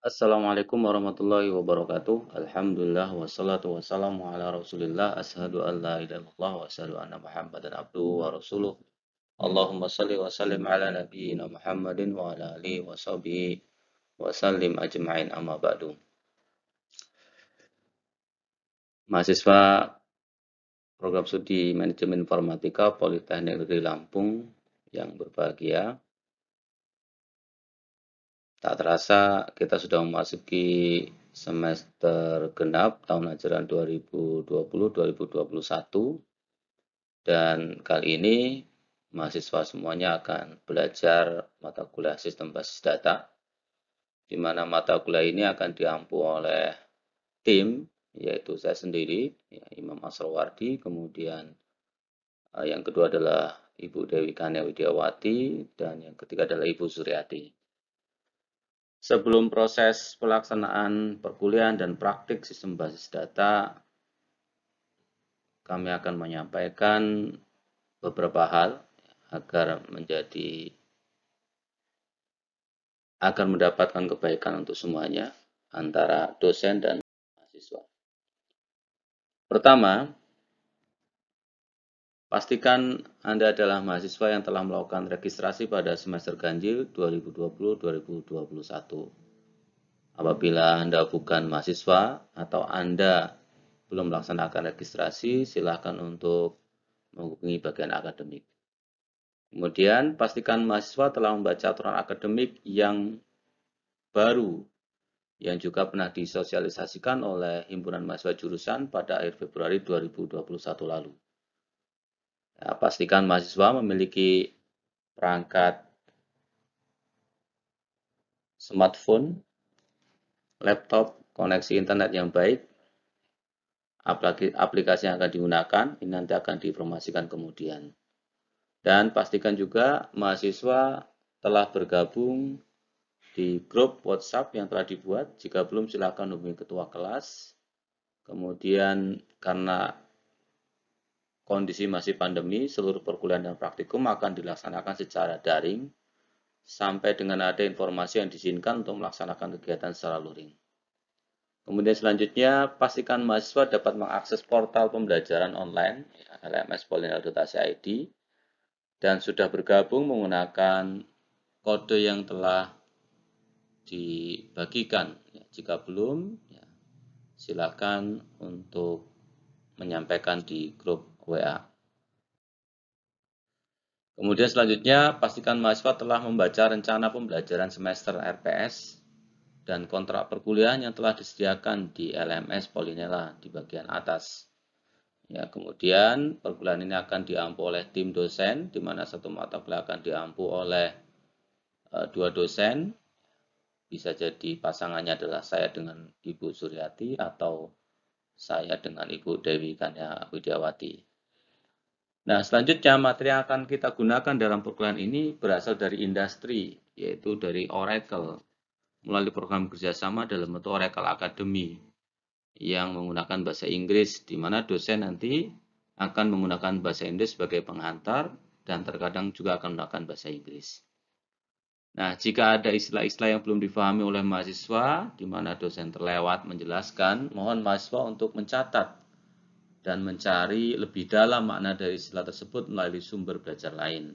Assalamualaikum warahmatullahi wabarakatuh. Alhamdulillah wassalatu wassalamu ala Rasulillah. Ashhadu an la ilaha illallah wa asyhadu anna Muhammadan abduhu wa rasuluh. Allahumma shalli wa sallim ala nabiyyina Muhammadin wa ala alihi wa sahbihi wa sallim ajma'in amma ba'du. Mahasiswa program studi Manajemen Informatika Politeknik Negeri Lampung yang berbahagia, Tak terasa kita sudah memasuki semester genap tahun ajaran 2020-2021 dan kali ini mahasiswa semuanya akan belajar mata kuliah sistem basis data di mana mata kuliah ini akan diampu oleh tim yaitu saya sendiri ya, Imam Asrowardi kemudian eh, yang kedua adalah Ibu Dewi Kanewidiawati dan yang ketiga adalah Ibu Suryati. Sebelum proses pelaksanaan perkuliahan dan praktik sistem basis data, kami akan menyampaikan beberapa hal agar menjadi agar mendapatkan kebaikan untuk semuanya antara dosen dan mahasiswa. Pertama, Pastikan Anda adalah mahasiswa yang telah melakukan registrasi pada semester ganjil 2020-2021. Apabila Anda bukan mahasiswa atau Anda belum melaksanakan registrasi, silakan untuk menghubungi bagian akademik. Kemudian, pastikan mahasiswa telah membaca aturan akademik yang baru yang juga pernah disosialisasikan oleh Himpunan Mahasiswa Jurusan pada akhir Februari 2021 lalu. Ya, pastikan mahasiswa memiliki perangkat smartphone, laptop, koneksi internet yang baik, aplikasi, aplikasi yang akan digunakan, ini nanti akan diinformasikan kemudian. Dan pastikan juga mahasiswa telah bergabung di grup WhatsApp yang telah dibuat. Jika belum, silakan hubungi ketua kelas. Kemudian karena kondisi masih pandemi, seluruh perkuliahan dan praktikum akan dilaksanakan secara daring sampai dengan ada informasi yang diizinkan untuk melaksanakan kegiatan secara luring. Kemudian selanjutnya, pastikan mahasiswa dapat mengakses portal pembelajaran online lmspolinal.ac.id, dan sudah bergabung menggunakan kode yang telah dibagikan. Jika belum, ya, silakan untuk menyampaikan di grup WA. Kemudian selanjutnya, pastikan mahasiswa telah membaca rencana pembelajaran semester RPS dan kontrak perkuliahan yang telah disediakan di LMS Polinela di bagian atas. Ya, kemudian perkuliahan ini akan diampu oleh tim dosen, di mana satu mata kuliah akan diampu oleh e, dua dosen. Bisa jadi pasangannya adalah saya dengan Ibu Suryati atau saya dengan Ibu Dewi Kanya Widiawati. Nah, selanjutnya materi yang akan kita gunakan dalam perkuliahan ini berasal dari industri, yaitu dari Oracle, melalui program kerjasama dalam bentuk Oracle Academy, yang menggunakan bahasa Inggris, di mana dosen nanti akan menggunakan bahasa Inggris sebagai penghantar, dan terkadang juga akan menggunakan bahasa Inggris. Nah, jika ada istilah-istilah yang belum difahami oleh mahasiswa, di mana dosen terlewat menjelaskan, mohon mahasiswa untuk mencatat dan mencari lebih dalam makna dari istilah tersebut melalui sumber belajar lain.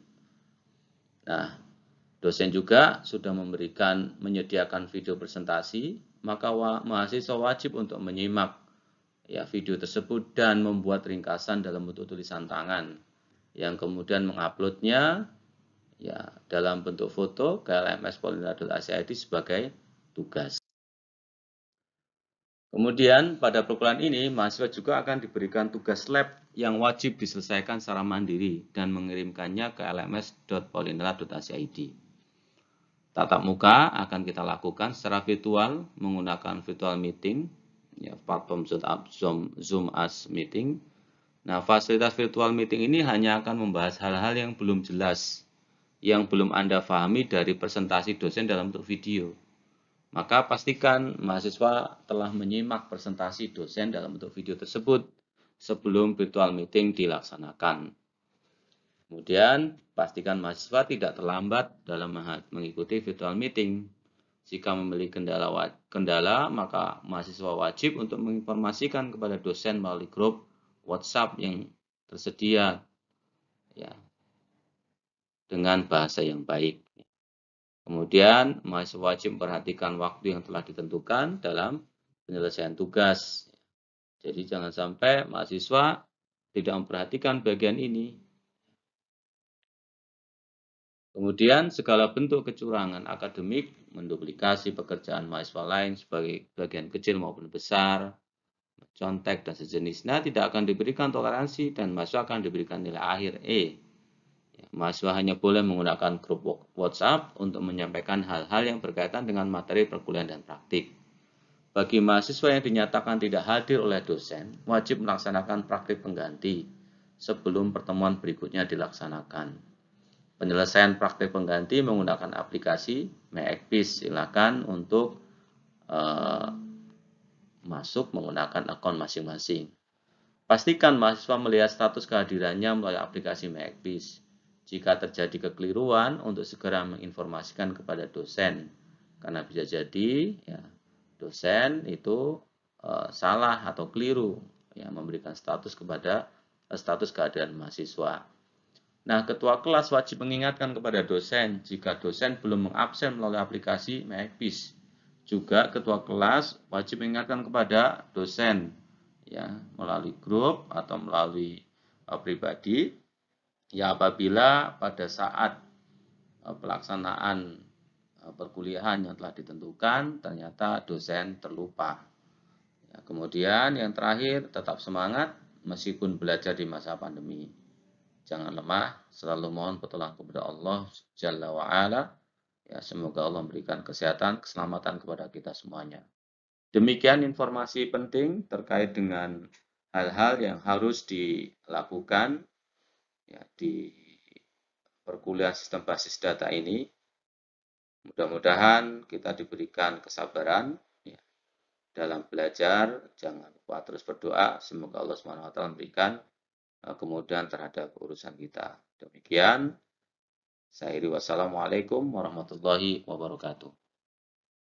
Nah, dosen juga sudah memberikan menyediakan video presentasi, maka mahasiswa wajib untuk menyimak ya video tersebut dan membuat ringkasan dalam bentuk tulisan tangan yang kemudian menguploadnya ya dalam bentuk foto ke LMS Asia sebagai tugas. Kemudian pada perkuliahan ini mahasiswa juga akan diberikan tugas lab yang wajib diselesaikan secara mandiri dan mengirimkannya ke lms.polinera.ac.id. Tatap muka akan kita lakukan secara virtual menggunakan virtual meeting, ya, platform Zoom, Zoom as meeting. Nah, fasilitas virtual meeting ini hanya akan membahas hal-hal yang belum jelas yang belum Anda pahami dari presentasi dosen dalam bentuk video. Maka pastikan mahasiswa telah menyimak presentasi dosen dalam bentuk video tersebut sebelum virtual meeting dilaksanakan. Kemudian, pastikan mahasiswa tidak terlambat dalam mengikuti virtual meeting. Jika memiliki kendala, kendala, maka mahasiswa wajib untuk menginformasikan kepada dosen melalui grup WhatsApp yang tersedia. Ya, dengan bahasa yang baik. Kemudian, mahasiswa wajib memperhatikan waktu yang telah ditentukan dalam penyelesaian tugas. Jadi jangan sampai mahasiswa tidak memperhatikan bagian ini. Kemudian segala bentuk kecurangan akademik menduplikasi pekerjaan mahasiswa lain sebagai bagian kecil maupun besar, contek dan sejenisnya tidak akan diberikan toleransi dan mahasiswa akan diberikan nilai akhir E. Mahasiswa hanya boleh menggunakan grup WhatsApp untuk menyampaikan hal-hal yang berkaitan dengan materi perkuliahan dan praktik. Bagi mahasiswa yang dinyatakan tidak hadir oleh dosen, wajib melaksanakan praktik pengganti sebelum pertemuan berikutnya dilaksanakan. Penyelesaian praktik pengganti menggunakan aplikasi MyEkbis. Silakan untuk uh, masuk menggunakan akun masing-masing. Pastikan mahasiswa melihat status kehadirannya melalui aplikasi MyEkbis. Jika terjadi kekeliruan, untuk segera menginformasikan kepada dosen, karena bisa jadi ya, dosen itu e, salah atau keliru yang memberikan status kepada e, status keadaan mahasiswa. Nah, ketua kelas wajib mengingatkan kepada dosen jika dosen belum mengabsen melalui aplikasi MyPIS. Juga ketua kelas wajib mengingatkan kepada dosen ya melalui grup atau melalui e, pribadi Ya apabila pada saat e, pelaksanaan e, perkuliahan yang telah ditentukan ternyata dosen terlupa. Ya, kemudian yang terakhir tetap semangat meskipun belajar di masa pandemi. Jangan lemah, selalu mohon pertolongan kepada Allah Jalla wa'ala. Ya, semoga Allah memberikan kesehatan, keselamatan kepada kita semuanya. Demikian informasi penting terkait dengan hal-hal yang harus dilakukan ya, di perkuliahan sistem basis data ini. Mudah-mudahan kita diberikan kesabaran ya, dalam belajar. Jangan lupa terus berdoa. Semoga Allah SWT memberikan eh, kemudahan terhadap urusan kita. Demikian. Saya iri Wassalamualaikum warahmatullahi wabarakatuh.